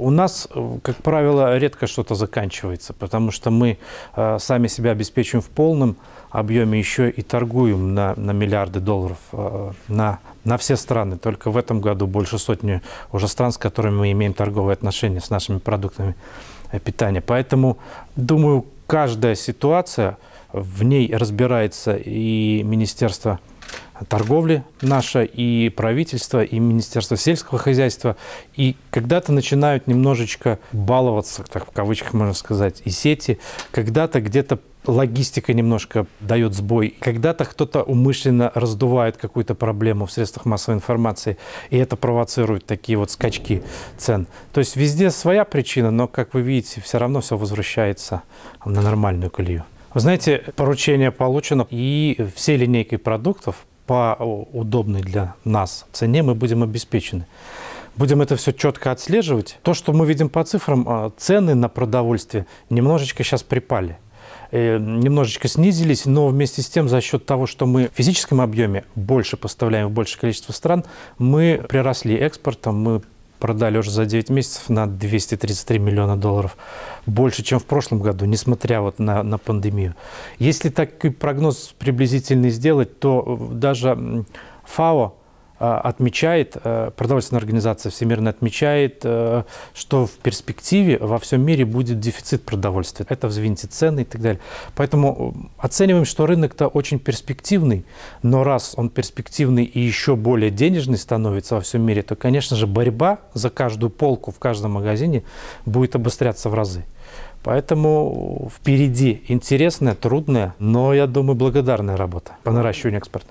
у нас, э, как правило, редко что-то заканчивается, потому что мы э, сами себя обеспечиваем в полном объеме, еще и торгуем на, на миллиарды долларов э, на, на все страны. Только в этом году больше сотни уже стран, с которыми мы имеем торговые отношения, с нашими продуктами питания. Поэтому, думаю, каждая ситуация, в ней разбирается и Министерство торговли наше, и правительство, и Министерство сельского хозяйства. И когда-то начинают немножечко баловаться, так в кавычках можно сказать, и сети. Когда-то где-то логистика немножко дает сбой. Когда-то кто-то умышленно раздувает какую-то проблему в средствах массовой информации, и это провоцирует такие вот скачки цен. То есть везде своя причина, но, как вы видите, все равно все возвращается на нормальную колею. Вы знаете, поручение получено, и все линейки продуктов по удобной для нас цене мы будем обеспечены. Будем это все четко отслеживать. То, что мы видим по цифрам, а, цены на продовольствие немножечко сейчас припали э, немножечко снизились, но вместе с тем за счет того, что мы в физическом объеме больше поставляем в большее количество стран, мы приросли экспортом, мы продали уже за 9 месяцев на 233 миллиона долларов. Больше, чем в прошлом году, несмотря вот на, на пандемию. Если такой прогноз приблизительный сделать, то э, даже ФАО Э, отмечает, э, продовольственная организация всемирно отмечает, э, что в перспективе во всем мире будет дефицит продовольствия. Это взвинтит цены и так далее. Поэтому оцениваем, что рынок-то очень перспективный, но раз он перспективный и еще более денежный становится во всем мире, то, конечно же, борьба за каждую полку в каждом магазине будет обостряться в разы. Поэтому впереди интересная, трудная, но, я думаю, благодарная работа по наращиванию экспорта.